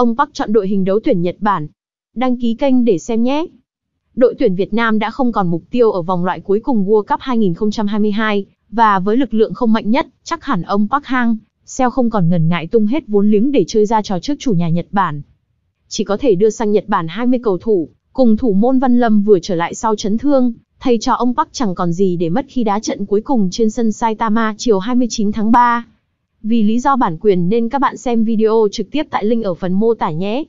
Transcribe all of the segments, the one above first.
Ông Park chọn đội hình đấu tuyển Nhật Bản. Đăng ký kênh để xem nhé. Đội tuyển Việt Nam đã không còn mục tiêu ở vòng loại cuối cùng World Cup 2022 và với lực lượng không mạnh nhất, chắc hẳn ông Park Hang Seo không còn ngần ngại tung hết vốn liếng để chơi ra trò trước chủ nhà Nhật Bản. Chỉ có thể đưa sang Nhật Bản 20 cầu thủ, cùng thủ môn Văn Lâm vừa trở lại sau chấn thương, thầy cho ông Park chẳng còn gì để mất khi đá trận cuối cùng trên sân Saitama chiều 29 tháng 3. Vì lý do bản quyền nên các bạn xem video trực tiếp tại link ở phần mô tả nhé.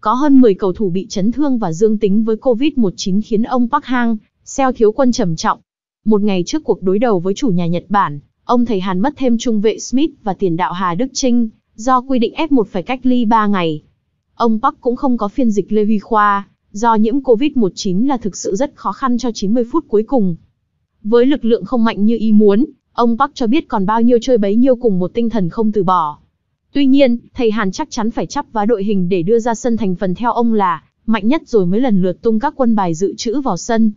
Có hơn 10 cầu thủ bị chấn thương và dương tính với Covid-19 khiến ông Park Hang, seo thiếu quân trầm trọng. Một ngày trước cuộc đối đầu với chủ nhà Nhật Bản, ông thầy Hàn mất thêm trung vệ Smith và tiền đạo Hà Đức Trinh, do quy định F1 phải cách ly 3 ngày. Ông Park cũng không có phiên dịch Lê Huy Khoa, do nhiễm Covid-19 là thực sự rất khó khăn cho 90 phút cuối cùng. Với lực lượng không mạnh như ý muốn, Ông Park cho biết còn bao nhiêu chơi bấy nhiêu cùng một tinh thần không từ bỏ. Tuy nhiên, thầy Hàn chắc chắn phải chấp vá đội hình để đưa ra sân thành phần theo ông là mạnh nhất rồi mới lần lượt tung các quân bài dự trữ vào sân.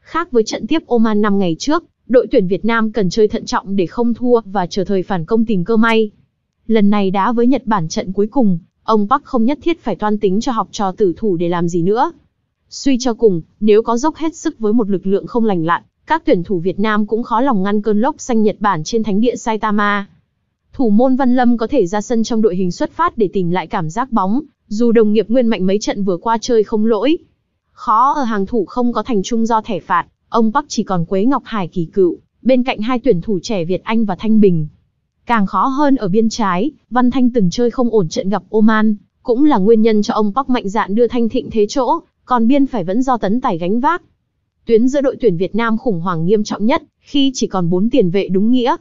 Khác với trận tiếp Oman năm ngày trước, đội tuyển Việt Nam cần chơi thận trọng để không thua và chờ thời phản công tìm cơ may. Lần này đá với Nhật Bản trận cuối cùng, ông Park không nhất thiết phải toan tính cho học trò tử thủ để làm gì nữa. Suy cho cùng, nếu có dốc hết sức với một lực lượng không lành lặn, các tuyển thủ Việt Nam cũng khó lòng ngăn cơn lốc xanh Nhật Bản trên thánh địa Saitama. Thủ môn Văn Lâm có thể ra sân trong đội hình xuất phát để tìm lại cảm giác bóng, dù đồng nghiệp Nguyên Mạnh mấy trận vừa qua chơi không lỗi. Khó ở hàng thủ không có thành trung do thẻ phạt, ông Bắc chỉ còn Quế Ngọc Hải kỳ cựu, bên cạnh hai tuyển thủ trẻ Việt Anh và Thanh Bình. Càng khó hơn ở biên trái, Văn Thanh từng chơi không ổn trận gặp Oman, cũng là nguyên nhân cho ông Bắc mạnh dạn đưa Thanh Thịnh thế chỗ, còn biên phải vẫn do tấn tải gánh vác. Tuyến giữa đội tuyển Việt Nam khủng hoảng nghiêm trọng nhất khi chỉ còn 4 tiền vệ đúng nghĩa.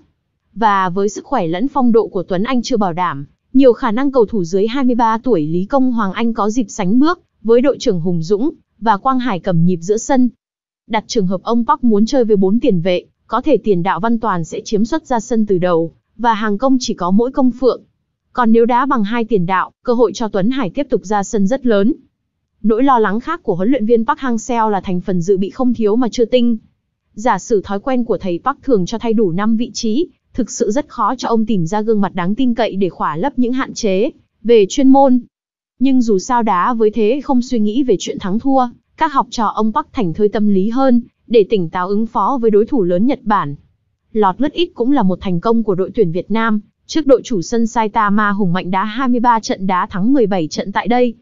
Và với sức khỏe lẫn phong độ của Tuấn Anh chưa bảo đảm, nhiều khả năng cầu thủ dưới 23 tuổi Lý Công Hoàng Anh có dịp sánh bước với đội trưởng Hùng Dũng và Quang Hải cầm nhịp giữa sân. Đặt trường hợp ông Park muốn chơi với 4 tiền vệ, có thể tiền đạo Văn Toàn sẽ chiếm xuất ra sân từ đầu và hàng công chỉ có mỗi công phượng. Còn nếu đá bằng hai tiền đạo, cơ hội cho Tuấn Hải tiếp tục ra sân rất lớn. Nỗi lo lắng khác của huấn luyện viên Park Hang-seo là thành phần dự bị không thiếu mà chưa tinh. Giả sử thói quen của thầy Park thường cho thay đủ 5 vị trí, thực sự rất khó cho ông tìm ra gương mặt đáng tin cậy để khỏa lấp những hạn chế về chuyên môn. Nhưng dù sao đá với thế không suy nghĩ về chuyện thắng thua, các học trò ông Park thành thơi tâm lý hơn, để tỉnh táo ứng phó với đối thủ lớn Nhật Bản. Lọt lướt ít cũng là một thành công của đội tuyển Việt Nam, trước đội chủ sân Saitama hùng mạnh đá 23 trận đá thắng 17 trận tại đây,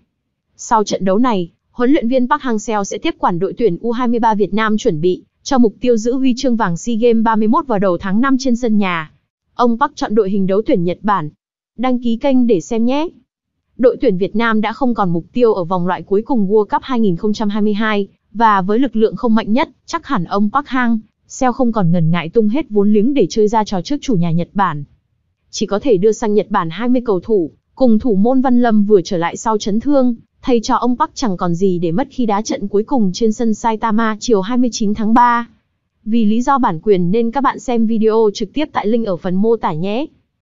sau trận đấu này, huấn luyện viên Park Hang-seo sẽ tiếp quản đội tuyển U23 Việt Nam chuẩn bị cho mục tiêu giữ huy chương vàng SEA Games 31 vào đầu tháng 5 trên sân nhà. Ông Park chọn đội hình đấu tuyển Nhật Bản. Đăng ký kênh để xem nhé. Đội tuyển Việt Nam đã không còn mục tiêu ở vòng loại cuối cùng World Cup 2022 và với lực lượng không mạnh nhất, chắc hẳn ông Park Hang Seo không còn ngần ngại tung hết vốn liếng để chơi ra trò trước chủ nhà Nhật Bản. Chỉ có thể đưa sang Nhật Bản 20 cầu thủ, cùng thủ môn Văn Lâm vừa trở lại sau chấn thương, thầy trò ông Park chẳng còn gì để mất khi đá trận cuối cùng trên sân Saitama chiều 29 tháng 3. Vì lý do bản quyền nên các bạn xem video trực tiếp tại link ở phần mô tả nhé.